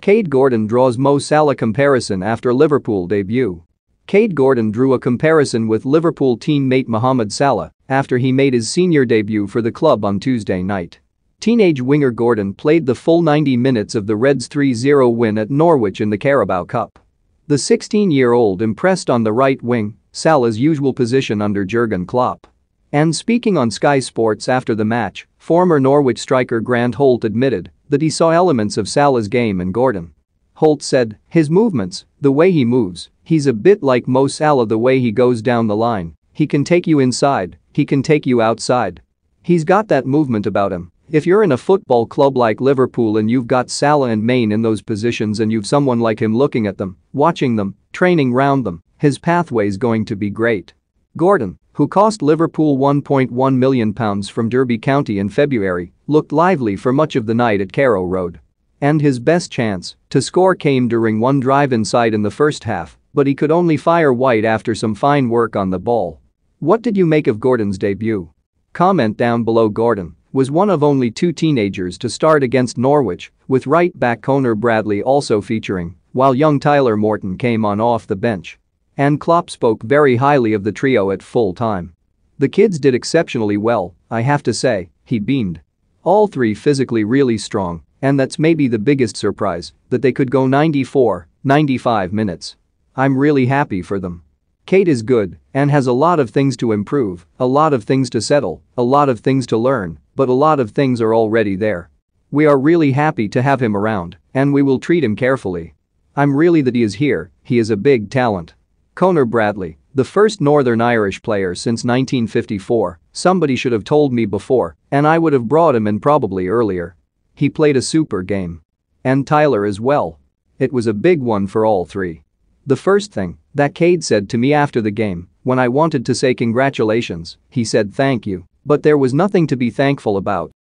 Kade Gordon draws Mo Salah comparison after Liverpool debut. Kade Gordon drew a comparison with Liverpool teammate Mohamed Salah after he made his senior debut for the club on Tuesday night. Teenage winger Gordon played the full 90 minutes of the Reds' 3-0 win at Norwich in the Carabao Cup. The 16-year-old impressed on the right wing, Salah's usual position under Jurgen Klopp. And speaking on Sky Sports after the match, former Norwich striker Grant Holt admitted that he saw elements of Salah's game in Gordon. Holt said, his movements, the way he moves, he's a bit like Mo Salah the way he goes down the line, he can take you inside, he can take you outside. He's got that movement about him. If you're in a football club like Liverpool and you've got Salah and Mane in those positions and you've someone like him looking at them, watching them, training round them, his pathway's going to be great. Gordon, who cost Liverpool £1.1 million from Derby County in February, looked lively for much of the night at Carrow Road. And his best chance to score came during one drive inside in the first half, but he could only fire White after some fine work on the ball. What did you make of Gordon's debut? Comment down below Gordon was one of only two teenagers to start against Norwich, with right back Conor Bradley also featuring, while young Tyler Morton came on off the bench. And Klopp spoke very highly of the trio at full time. The kids did exceptionally well, I have to say, he beamed. All three physically really strong, and that's maybe the biggest surprise, that they could go 94, 95 minutes. I'm really happy for them. Kate is good and has a lot of things to improve, a lot of things to settle, a lot of things to learn, but a lot of things are already there. We are really happy to have him around, and we will treat him carefully. I'm really that he is here, he is a big talent. Conor Bradley, the first Northern Irish player since 1954, somebody should have told me before, and I would have brought him in probably earlier. He played a super game. And Tyler as well. It was a big one for all three. The first thing that Cade said to me after the game, when I wanted to say congratulations, he said thank you, but there was nothing to be thankful about,